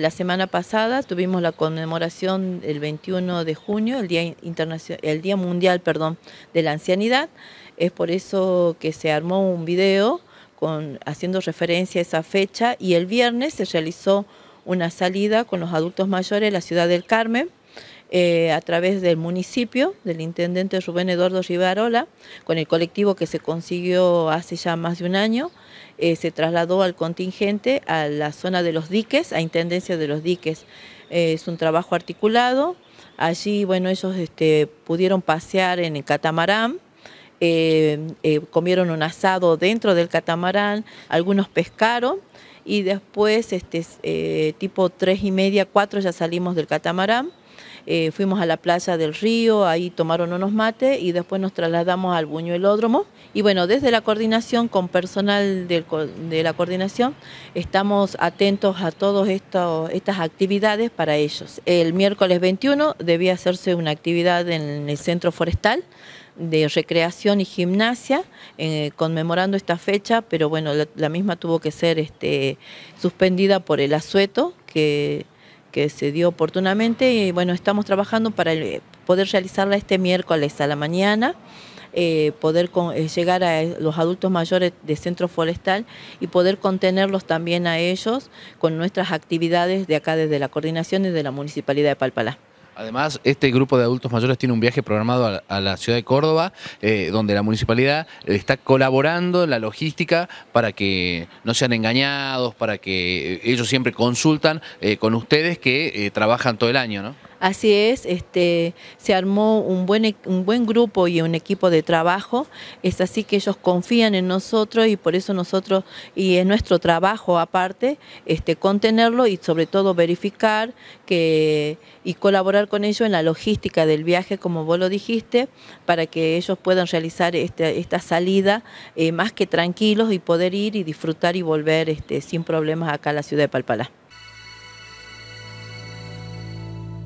La semana pasada tuvimos la conmemoración el 21 de junio, el Día, Internacional, el Día Mundial perdón, de la Ancianidad. Es por eso que se armó un video con, haciendo referencia a esa fecha y el viernes se realizó una salida con los adultos mayores de la ciudad del Carmen eh, a través del municipio, del intendente Rubén Eduardo Rivarola, con el colectivo que se consiguió hace ya más de un año, eh, se trasladó al contingente a la zona de los diques, a Intendencia de los Diques. Eh, es un trabajo articulado. Allí, bueno, ellos este, pudieron pasear en el catamarán, comieron un asado dentro del catamarán, algunos pescaron y después, este, tipo tres y media, cuatro, ya salimos del catamarán eh, fuimos a la Plaza del Río, ahí tomaron unos mates y después nos trasladamos al Buñuelódromo. Y bueno, desde la coordinación, con personal de, la coordinación, estamos atentos a todas estas actividades para ellos. El miércoles 21 debía hacerse una actividad en el centro forestal de recreación y gimnasia, eh, conmemorando esta fecha, pero bueno, la, misma tuvo que ser este, suspendida por el asueto que que se dio oportunamente y bueno, estamos trabajando para poder realizarla este miércoles a la mañana. Eh, poder eh, llegar a eh, los adultos mayores de centro forestal y poder contenerlos también a ellos con nuestras actividades de acá desde la coordinación y de la Municipalidad de Palpalá. Además, este grupo de adultos mayores tiene un viaje programado a, la ciudad de Córdoba, eh, donde la municipalidad está colaborando en la logística para que no sean engañados, para que eh, ellos siempre consultan eh, con ustedes que trabajan todo el año, ¿no? Así es, este, se armó un buen, e-, un buen grupo y un equipo de trabajo, es así que ellos confían en nosotros y por eso nosotros, y es nuestro trabajo aparte, este, contenerlo y sobre todo verificar que, y colaborar con ellos en la logística del viaje, como vos lo dijiste, para que ellos puedan realizar este, esta salida eh, más que tranquilos y poder ir y disfrutar y volver este, sin problemas acá a la ciudad de Palpalá.